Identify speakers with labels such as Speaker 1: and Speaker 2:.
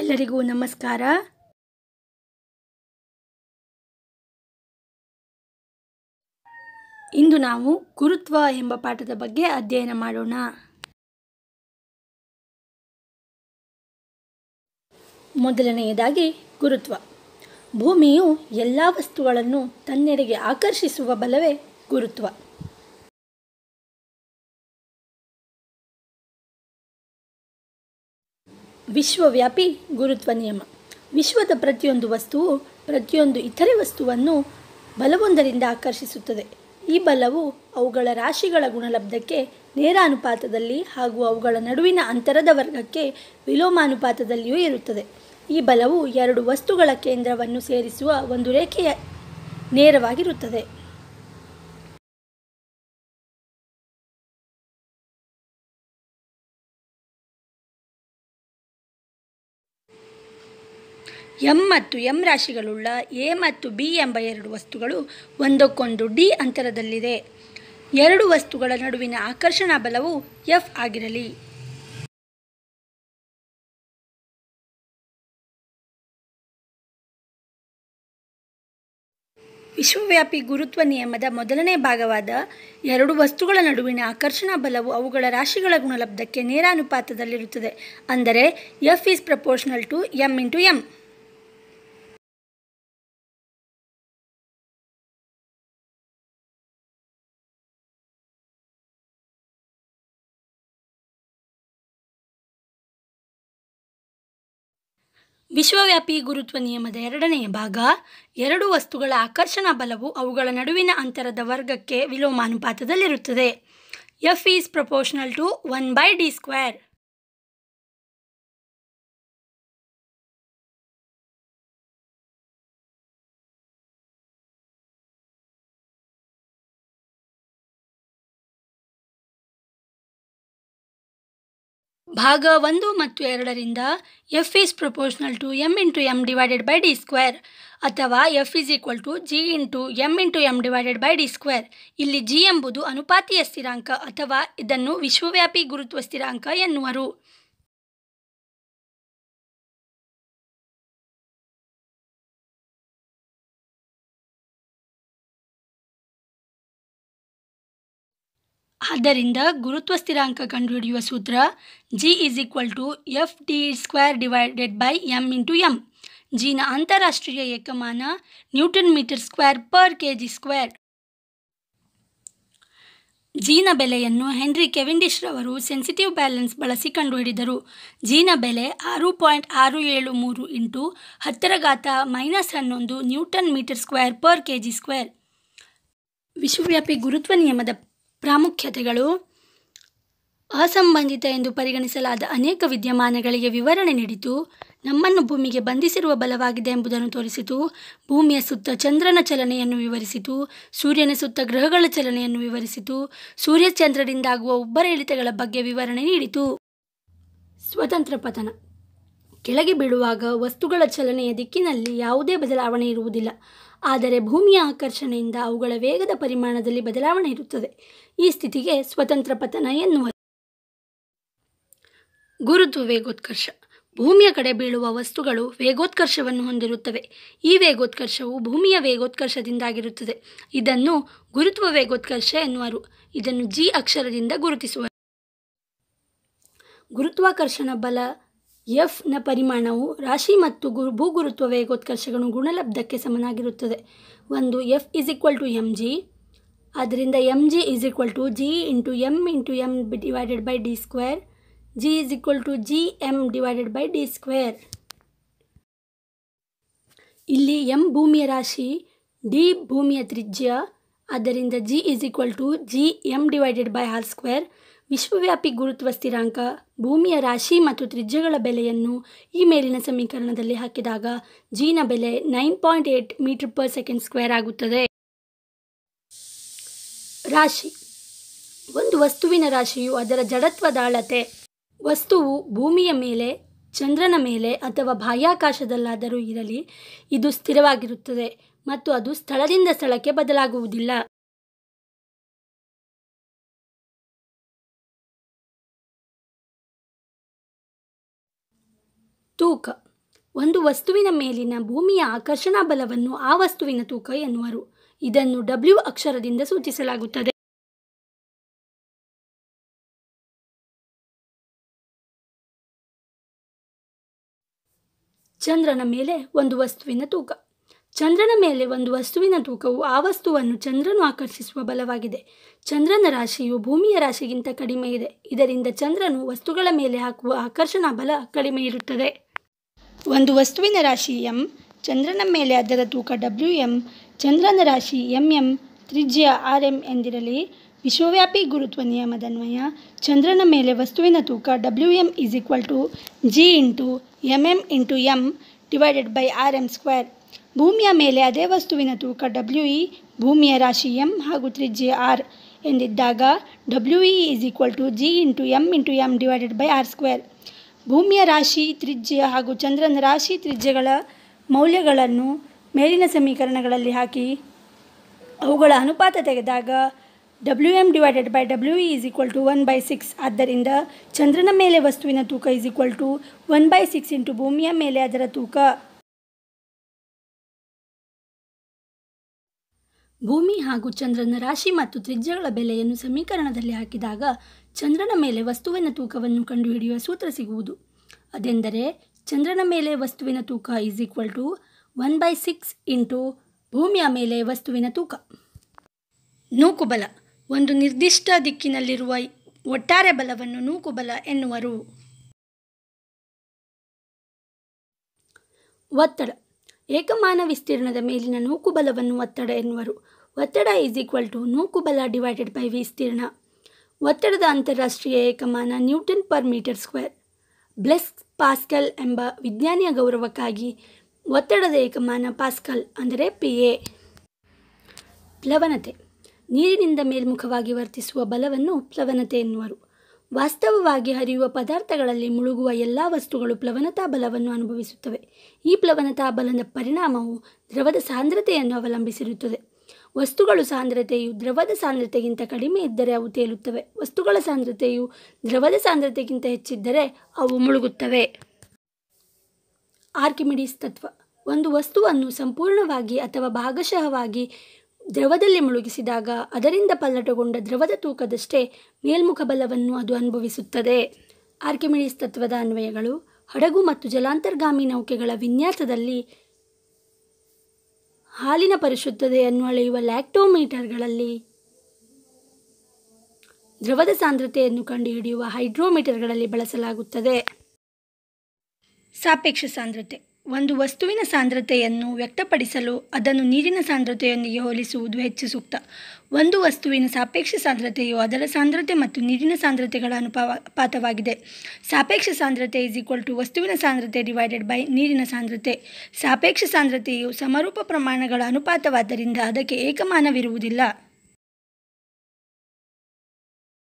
Speaker 1: ಎಲ್ಲರಿಗೂ ನಮಸ್ಕಾರ ಇಂದು ನಾವು ಗುರುತ್ವ ಎಂಬ ಪಾಠದ ಬಗ್ಗೆ ಅಧ್ಯಯನ ಮಾಡೋಣ
Speaker 2: ಮೊದಲನೆಯದಾಗಿ ಗುರುತ್ವ ಭೂಮಿಯು ಎಲ್ಲ ವಸ್ತುಗಳನ್ನು ತನ್ನೆಡೆಗೆ ಆಕರ್ಷಿಸುವ ಬಲವೇ ಗುರುತ್ವ ವಿಶ್ವವ್ಯಾಪಿ ಗುರುತ್ವ ನಿಯಮ ವಿಶ್ವದ ಪ್ರತಿಯೊಂದು ವಸ್ತುವು ಪ್ರತಿಯೊಂದು ಇತರೆ ವಸ್ತುವನ್ನು ಬಲವೊಂದರಿಂದ ಆಕರ್ಷಿಸುತ್ತದೆ ಈ ಬಲವು ಅವುಗಳ ರಾಶಿಗಳ ಗುಣಲಬ್ಧಕ್ಕೆ ನೇರ ಅನುಪಾತದಲ್ಲಿ ಹಾಗೂ ಅವುಗಳ ನಡುವಿನ ಅಂತರದ ವರ್ಗಕ್ಕೆ ವಿಲೋಮಾನುಪಾತದಲ್ಲಿಯೂ ಇರುತ್ತದೆ ಈ ಬಲವು ಎರಡು ವಸ್ತುಗಳ ಕೇಂದ್ರವನ್ನು ಸೇರಿಸುವ ಒಂದು ರೇಖೆಯ ನೇರವಾಗಿರುತ್ತದೆ ಎಂ ಮತ್ತು ಎಂ ರಾಶಿಗಳುಳ್ಳ ಎ ಮತ್ತು ಬಿ ಎಂಬ ಎರಡು ವಸ್ತುಗಳು ಒಂದಕ್ಕೊಂದು ಡಿ ಅಂತರದಲ್ಲಿದೆ ಎರಡು ವಸ್ತುಗಳ ನಡುವಿನ ಆಕರ್ಷಣಾ ಬಲವು ಎಫ್ ಆಗಿರಲಿ ವಿಶ್ವವ್ಯಾಪಿ ಗುರುತ್ವ ನಿಯಮದ ಮೊದಲನೇ ಭಾಗವಾದ ಎರಡು ವಸ್ತುಗಳ ನಡುವಿನ ಆಕರ್ಷಣಾ ಬಲವು ಅವುಗಳ ರಾಶಿಗಳ ಗುಣಲಬ್ಧಕ್ಕೆ ನೇರಾನುಪಾತದಲ್ಲಿರುತ್ತದೆ ಅಂದರೆ F is proportional to M into M ವಿಶ್ವವ್ಯಾಪಿ ಗುರುತ್ವ ನಿಯಮದ ಎರಡನೆಯ ಭಾಗ ಎರಡು ವಸ್ತುಗಳ ಆಕರ್ಷಣಾ ಬಲವು ಅವುಗಳ ನಡುವಿನ ಅಂತರದ ವರ್ಗಕ್ಕೆ ವಿಲೋಮಾನುಪಾತದಲ್ಲಿರುತ್ತದೆ F is proportional to one by D square ಭಾಗ ಒಂದು ಮತ್ತು ಎರಡರಿಂದ F is proportional to M into M divided by D square ಅಥವಾ F is equal to G into M into M divided by D square ಇಲ್ಲಿ G ಎಂಬುದು ಅನುಪಾತಿಯ ಸ್ಥಿರಾಂಕ ಅಥವಾ ಇದನ್ನು ವಿಶ್ವವ್ಯಾಪಿ ಗುರುತ್ವ ಸ್ಥಿರಾಂಕ ಎನ್ನುವರು ಆದ್ದರಿಂದ ಗುರುತ್ವ ಸ್ಥಿರಾಂಕ ಕಂಡುಹಿಡಿಯುವ ಸೂತ್ರ G is equal to F D square divided by M into M ಜೀನ ಅಂತಾರಾಷ್ಟ್ರೀಯ ಏಕಮಾನ newton metre square per K G square ಜೀನ ಬೆಲೆಯನ್ನು ಹೆನ್ರಿ ಕೆವಿಂಡಿಶ್ ರವರು ಸೆನ್ಸಿಟಿವ್ ಬ್ಯಾಲೆನ್ಸ್ ಬಳಸಿ ಕಂಡುಹಿಡಿದರು ಜೀನ ಬೆಲೆ ಆರು ಪಾಯಿಂಟ್ ಆರು ಏಳು ಮೂರು ಇಂಟು ಹತ್ತರ ಘಾತ ಮೈನಸ್ ಹನ್ನೊಂದು newton metre square per K G square ವಿಶ್ವವ್ಯಾಪಿ ಗುರುತ್ವ ನಿಯಮದ ಪ್ರಾಮುಖ್ಯತೆಗಳು ಅಸಂಬಂಧಿತ ಎಂದು ಪರಿಗಣಿಸಲಾದ ಅನೇಕ ವಿದ್ಯಮಾನಗಳಿಗೆ ವಿವರಣೆ ನೀಡಿತು ನಮ್ಮನ್ನು ಭೂಮಿಗೆ ಬಂಧಿಸಿರುವ ಬಲವಾಗಿದೆ ಎಂಬುದನ್ನು ತೋರಿಸಿತು ಭೂಮಿಯ ಸುತ್ತ ಚಂದ್ರನ ಚಲನೆಯನ್ನು ವಿವರಿಸಿತು ಸೂರ್ಯನ ಸುತ್ತ ಗ್ರಹಗಳ ಚಲನೆಯನ್ನು ವಿವರಿಸಿತು ಸೂರ್ಯ ಚಂದ್ರರಿಂದಾಗುವ ಉಬ್ಬರ ಇಳಿತಗಳ ಬಗ್ಗೆ ವಿವರಣೆ ನೀಡಿತು ಸ್ವತಂತ್ರ ಪತನ ಕೆಳಗೆ ಬೀಳುವಾಗ ವಸ್ತುಗಳ ಚಲನೆಯ ದಿಕ್ಕಿನಲ್ಲಿ ಯಾವುದೇ ಬದಲಾವಣೆ ಇರುವುದಿಲ್ಲ ಆದರೆ ಭೂಮಿಯ ಆಕರ್ಷಣೆಯಿಂದ ಅವುಗಳ ವೇಗದ ಪರಿಮಾಣದಲ್ಲಿ ಬದಲಾವಣೆ ಇರುತ್ತದೆ ಈ ಸ್ಥಿತಿಗೆ ಸ್ವತಂತ್ರ ಪತನ ಎನ್ನುವ ಗುರುತ್ವ ವೇಗೋತ್ಕರ್ಷ ಭೂಮಿಯ ಕಡೆ ಬೀಳುವ ವಸ್ತುಗಳು ವೇಗೋತ್ಕರ್ಷವನ್ನು ಹೊಂದಿರುತ್ತವೆ ಈ ವೇಗೋತ್ಕರ್ಷವು ಭೂಮಿಯ ವೇಗೋತ್ಕರ್ಷದಿಂದಾಗಿರುತ್ತದೆ ಇದನ್ನು ಗುರುತ್ವ ವೇಗೋತ್ಕರ್ಷ ಎನ್ನುವರು ಇದನ್ನು ಜಿ ಅಕ್ಷರದಿಂದ ಗುರುತಿಸುವ ಗುರುತ್ವಾಕರ್ಷಣ ಬಲ ಎಫ್ನ ಪರಿಮಾಣವು ರಾಶಿ ಮತ್ತು ಗುರು ಭೂಗುರುತ್ವ ವೇಗೋತ್ಕರ್ಷಗಳು ಗುಣಲಬ್ಧಕ್ಕೆ ಸಮನಾಗಿರುತ್ತದೆ ಒಂದು F is equal to M G ಆದ್ದರಿಂದ M G is equal to G into M into M divided by D square G is equal to G M divided by D square ಇಲ್ಲಿ ಎಮ್ ಭೂಮಿಯ ರಾಶಿ D ಭೂಮಿಯ ತ್ರಿಜ್ಯ ಆದ್ದರಿಂದ G is equal to G M divided by R square ವಿಶ್ವವ್ಯಾಪಿ ಗುರುತ್ವ ಸ್ಥಿರಾಂಕ ಭೂಮಿಯ ರಾಶಿ ಮತ್ತು ತ್ರಿಜ್ಯಗಳ ಬೆಲೆಯನ್ನು ಈ ಮೇಲಿನ ಸಮೀಕರಣದಲ್ಲಿ ಹಾಕಿದಾಗ ಜೀನ ಬೆಲೆ nine point eight metre per second square ಆಗುತ್ತದೆ ರಾಶಿ ಒಂದು ವಸ್ತುವಿನ ರಾಶಿಯು ಅದರ ಜಡತ್ವದ ಅಳತೆ ವಸ್ತುವು ಭೂಮಿಯ ಮೇಲೆ ಚಂದ್ರನ ಮೇಲೆ ಅಥವಾ ಬಾಹ್ಯಾಕಾಶದಲ್ಲಾದರೂ ಇರಲಿ ಇದು ಸ್ಥಿರವಾಗಿರುತ್ತದೆ ಮತ್ತು ಅದು ಸ್ಥಳದಿಂದ ಸ್ಥಳಕ್ಕೆ ಬದಲಾಗುವುದಿಲ್ಲ ತೂಕ ಒಂದು ವಸ್ತುವಿನ ಮೇಲಿನ ಭೂಮಿಯ ಆಕರ್ಷಣಾ ಬಲವನ್ನು ಆ ವಸ್ತುವಿನ ತೂಕ ಎನ್ನುವರು ಇದನ್ನು ಡಬ್ಲ್ಯೂ ಅಕ್ಷರದಿಂದ ಸೂಚಿಸಲಾಗುತ್ತದೆ ಚಂದ್ರನ ಮೇಲೆ ಒಂದು ವಸ್ತುವಿನ ತೂಕ ಚಂದ್ರನ ಮೇಲೆ ಒಂದು ವಸ್ತುವಿನ ತೂಕವು ಆ ವಸ್ತುವನ್ನು ಚಂದ್ರನು ಆಕರ್ಷಿಸುವ ಬಲವಾಗಿದೆ ಚಂದ್ರನ ರಾಶಿಯು ಭೂಮಿಯ ರಾಶಿಗಿಂತ ಕಡಿಮೆ ಇದೆ ಇದರಿಂದ ಚಂದ್ರನು ವಸ್ತುಗಳ ಮೇಲೆ ಹಾಕುವ ಆಕರ್ಷಣಾ ಬಲ ಕಡಿಮೆ ಇರುತ್ತದೆ ಒಂದು ವಸ್ತುವಿನ ರಾಶಿ ಎಂ ಚಂದ್ರನ ಮೇಲೆ ಅದರ ತೂಕ ಡಬ್ಲ್ಯೂ ಎಂ ಚಂದ್ರನ ರಾಶಿ ಎಂ ಎಂ ತ್ರಿಜ್ಯ ಆರ್ ಎಂ ಎಂದಿರಲಿ ವಿಶ್ವವ್ಯಾಪಿ ಗುರುತ್ವ ನಿಯಮದನ್ವಯ ಚಂದ್ರನ ಮೇಲೆ ವಸ್ತುವಿನ ತೂಕ W M is equal to G into M M into M divided by R M square ಭೂಮಿಯ ಮೇಲೆ ಅದೇ ವಸ್ತುವಿನ ತೂಕ ಡಬ್ಲ್ಯೂ ಇ e, ಭೂಮಿಯ ರಾಶಿ ಎಂ ಹಾಗೂ ತ್ರಿಜ್ಯ ಆರ್ ಎಂದಿದ್ದಾಗ W E is equal to G into M into M divided by R square ಭೂಮಿಯ ರಾಶಿ ತ್ರಿಜ್ಯ ಹಾಗೂ ಚಂದ್ರನ ರಾಶಿ ತ್ರಿಜ್ಯಗಳ ಮೌಲ್ಯಗಳನ್ನು ಮೇಲಿನ ಸಮೀಕರಣಗಳಲ್ಲಿ ಹಾಕಿ ಅವುಗಳ ಅನುಪಾತ ತೆಗೆದಾಗ W M divided by W E is equal to one by six ಆದ್ದರಿಂದ ಚಂದ್ರನ ಮೇಲೆ ವಸ್ತುವಿನ ತೂಕ is equal to one by six into ಭೂಮಿಯ ಮೇಲೆ ಅದರ ತೂಕ ಭೂಮಿ ಹಾಗೂ ಚಂದ್ರನ ರಾಶಿ ಮತ್ತು ತ್ರಿಜ್ಯಗಳ ಬೆಲೆಯನ್ನು ಸಮೀಕರಣದಲ್ಲಿ ಹಾಕಿದಾಗ ಚಂದ್ರನ ಮೇಲೆ ವಸ್ತುವಿನ ತೂಕವನ್ನು ಕಂಡುಹಿಡಿಯುವ ಸೂತ್ರ ಸಿಗುವುದು ಅದೆಂದರೆ ಚಂದ್ರನ ಮೇಲೆ ವಸ್ತುವಿನ ತೂಕ is equal to one by six into ಭೂಮಿಯ ಮೇಲೆ ವಸ್ತುವಿನ ತೂಕ ನೂಕುಬಲ ಒಂದು ನಿರ್ದಿಷ್ಟ ದಿಕ್ಕಿನಲ್ಲಿರುವ ಒಟ್ಟಾರೆ ಬಲವನ್ನು ನೂಕುಬಲ ಎನ್ನುವರು ಒತ್ತಡ ಏಕಮಾನ ವಿಸ್ತೀರ್ಣದ ಮೇಲಿನ ನೂಕುಬಲವನ್ನು ಒತ್ತಡ ಎನ್ನುವರು ಒತ್ತಡ ಈಸ್ ಈಕ್ವಲ್ ಟು ನೂಕುಬಲ ಡಿವೈಡೆಡ್ ಬೈ ವಿಸ್ತೀರ್ಣ ಒತ್ತಡದ ಅಂತಾರಾಷ್ಟ್ರೀಯ ಏಕಮಾನ newton per metre square Blaise Pascal ಎಂಬ ವಿಜ್ಞಾನಿಯ ಗೌರವಕ್ಕಾಗಿ ಒತ್ತಡದ ಏಕಮಾನ ಪಾಸ್ಕಲ್ ಅಂದರೆ ಪಿ ಎ ಪ್ಲವನತೆ ನೀರಿನಿಂದ ಮೇಲ್ಮುಖವಾಗಿ ವರ್ತಿಸುವ ಬಲವನ್ನು ಪ್ಲವನತೆ ಎನ್ನುವರು ವಾಸ್ತವವಾಗಿ ಹರಿಯುವ ಪದಾರ್ಥಗಳಲ್ಲಿ ಮುಳುಗುವ ಎಲ್ಲ ವಸ್ತುಗಳು ಪ್ಲವನತಾ ಬಲವನ್ನು ಅನುಭವಿಸುತ್ತವೆ ಈ ಪ್ಲವನತಾ ಬಲದ ಪರಿಣಾಮವು ದ್ರವದ ಸಾಂದ್ರತೆಯನ್ನು ಅವಲಂಬಿಸಿರುತ್ತದೆ ವಸ್ತುಗಳು ಸಾಂದ್ರತೆಯು ದ್ರವದ ಸಾಂದ್ರತೆಗಿಂತ ಕಡಿಮೆ ಇದ್ದರೆ ಅವು ತೇಲುತ್ತವೆ ವಸ್ತುಗಳ ಸಾಂದ್ರತೆಯು ದ್ರವದ ಸಾಂದ್ರತೆಗಿಂತ ಹೆಚ್ಚಿದ್ದರೆ ಅವು ಮುಳುಗುತ್ತವೆ ಆರ್ಕಿಮಿಡೀಸ್ ತತ್ವ ಒಂದು ವಸ್ತುವನ್ನು ಸಂಪೂರ್ಣವಾಗಿ ಅಥವಾ ಭಾಗಶಃವಾಗಿ ದ್ರವದಲ್ಲಿ ಮುಳುಗಿಸಿದಾಗ ಅದರಿಂದ ಪಲ್ಲಟಗೊಂಡ ದ್ರವದ ತೂಕದಷ್ಟೇ ಮೇಲ್ಮುಖ ಬಲವನ್ನು ಅದು ಅನುಭವಿಸುತ್ತದೆ ಆರ್ಕಿಮಿಡೀಸ್ ತತ್ವದ ಅನ್ವಯಗಳು ಹಡಗು ಮತ್ತು ಜಲಾಂತರ್ಗಾಮಿ ನೌಕೆಗಳ ವಿನ್ಯಾಸದಲ್ಲಿ ಹಾಲಿನ ಪರಿಶುದ್ಧತೆಯನ್ನು ಅಳೆಯುವ ಲ್ಯಾಕ್ಟೋಮೀಟರ್ಗಳಲ್ಲಿ ದ್ರವದ ಸಾಂದ್ರತೆಯನ್ನು ಕಂಡುಹಿಡಿಯುವ ಹೈಡ್ರೋಮೀಟರ್ಗಳಲ್ಲಿ ಬಳಸಲಾಗುತ್ತದೆ ಸಾಪೇಕ್ಷ ಸಾಂದ್ರತೆ ಒಂದು ವಸ್ತುವಿನ ಸಾಂದ್ರತೆಯನ್ನು ವ್ಯಕ್ತಪಡಿಸಲು ಅದನ್ನು ನೀರಿನ ಸಾಂದ್ರತೆಯೊಂದಿಗೆ ಹೋಲಿಸುವುದು ಹೆಚ್ಚು ಸೂಕ್ತ ಒಂದು ವಸ್ತುವಿನ ಸಾಪೇಕ್ಷ ಸಾಂದ್ರತೆಯು ಅದರ ಸಾಂದ್ರತೆ ಮತ್ತು ನೀರಿನ ಸಾಂದ್ರತೆಗಳ ಅನುಪಾತವಾಗಿದೆ ಸಾಪೇಕ್ಷ ಸಾಂದ್ರತೆ ಈಸ್ ಈಕ್ವಲ್ ಟು ವಸ್ತುವಿನ ಸಾಂದ್ರತೆ ಡಿವೈಡೆಡ್ ಬೈ ನೀರಿನ ಸಾಂದ್ರತೆ ಸಾಪೇಕ್ಷ ಸಾಂದ್ರತೆಯು ಸಮರೂಪ ಪ್ರಮಾಣಗಳ ಅನುಪಾತವಾದ್ದರಿಂದ ಅದಕ್ಕೆ ಏಕಮಾನವಿರುವುದಿಲ್ಲ